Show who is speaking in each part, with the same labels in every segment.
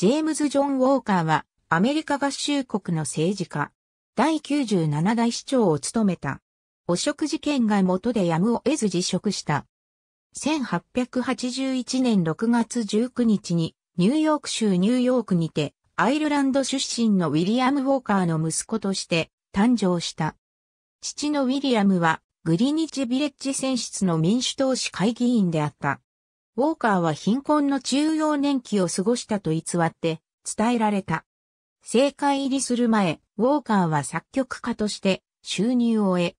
Speaker 1: ジェームズ・ジョン・ウォーカーは、アメリカ合衆国の政治家、第97代市長を務めた。汚職事件が元でやむを得ず辞職した。1881年6月19日に、ニューヨーク州ニューヨークにて、アイルランド出身のウィリアム・ウォーカーの息子として誕生した。父のウィリアムは、グリニッジ・ビレッジ選出の民主党市会議員であった。ウォーカーは貧困の中央年期を過ごしたと偽って伝えられた。政界入りする前、ウォーカーは作曲家として収入を得、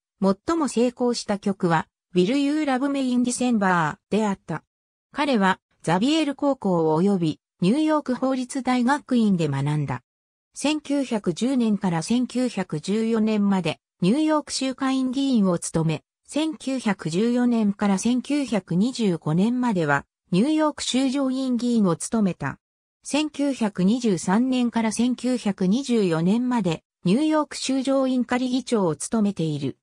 Speaker 1: 最も成功した曲は、Will You Love Me in December であった。彼はザビエル高校及びニューヨーク法律大学院で学んだ。1910年から1914年までニューヨーク州会員議員を務め、1914年から1925年まではニューヨーク州上院議員を務めた。1923年から1924年までニューヨーク州上院仮議長を務めている。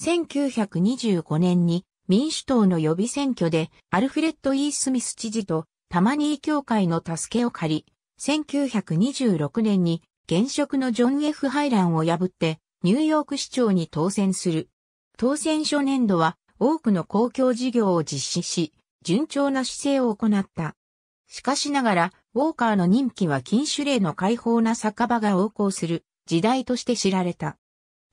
Speaker 1: 1925年に民主党の予備選挙でアルフレッド・イー・スミス知事とタマニー協会の助けを借り、1926年に現職のジョン・ F・ ハイランを破ってニューヨーク市長に当選する。当選初年度は多くの公共事業を実施し、順調な姿勢を行った。しかしながら、ウォーカーの任期は禁酒令の開放な酒場が横行する時代として知られた。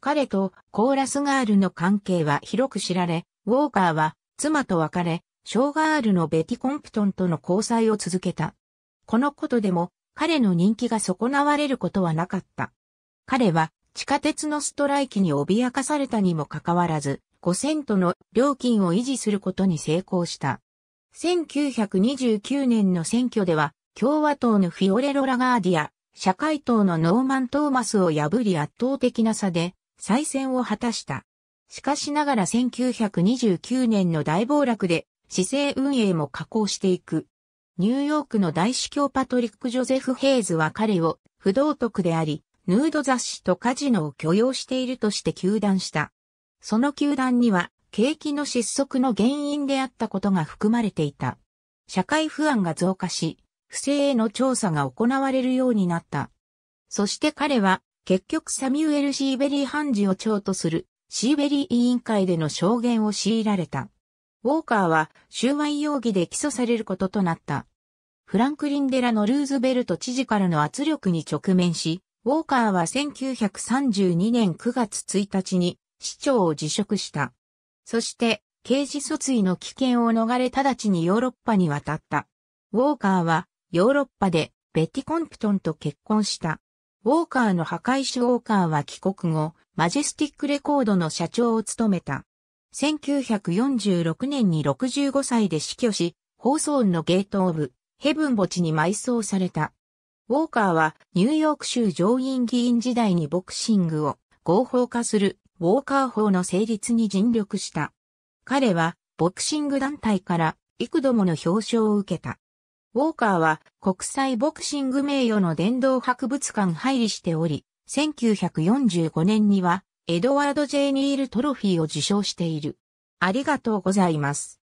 Speaker 1: 彼とコーラスガールの関係は広く知られ、ウォーカーは妻と別れ、ショーガールのベティ・コンプトンとの交際を続けた。このことでも彼の人気が損なわれることはなかった。彼は地下鉄のストライキに脅かされたにもかかわらず、5セントの料金を維持することに成功した。1929年の選挙では、共和党のフィオレロ・ラガーディア、社会党のノーマン・トーマスを破り圧倒的な差で再選を果たした。しかしながら1929年の大暴落で、市政運営も加工していく。ニューヨークの大司教パトリック・ジョゼフ・ヘイズは彼を不道徳であり、ヌード雑誌とカジノを許容しているとして球断した。その球団には景気の失速の原因であったことが含まれていた。社会不安が増加し、不正への調査が行われるようになった。そして彼は、結局サミュエル・シーベリー・判事を長とする、シーベリー委員会での証言を強いられた。ウォーカーは、収賄容疑で起訴されることとなった。フランクリン・デラのルーズベルト知事からの圧力に直面し、ウォーカーは1932年9月1日に市長を辞職した。そして、刑事訴追の危険を逃れ直ちにヨーロッパに渡った。ウォーカーは、ヨーロッパで、ベティ・コンプトンと結婚した。ウォーカーの破壊者。ウォーカーは帰国後、マジェスティックレコードの社長を務めた。1946年に65歳で死去し、放送のゲート・オブ・ヘブン墓地に埋葬された。ウォーカーはニューヨーク州上院議員時代にボクシングを合法化するウォーカー法の成立に尽力した。彼は、ボクシング団体から幾度もの表彰を受けた。ウォーカーは国際ボクシング名誉の殿堂博物館入りしており、1945年にはエドワード・ジェイニール・トロフィーを受賞している。ありがとうございます。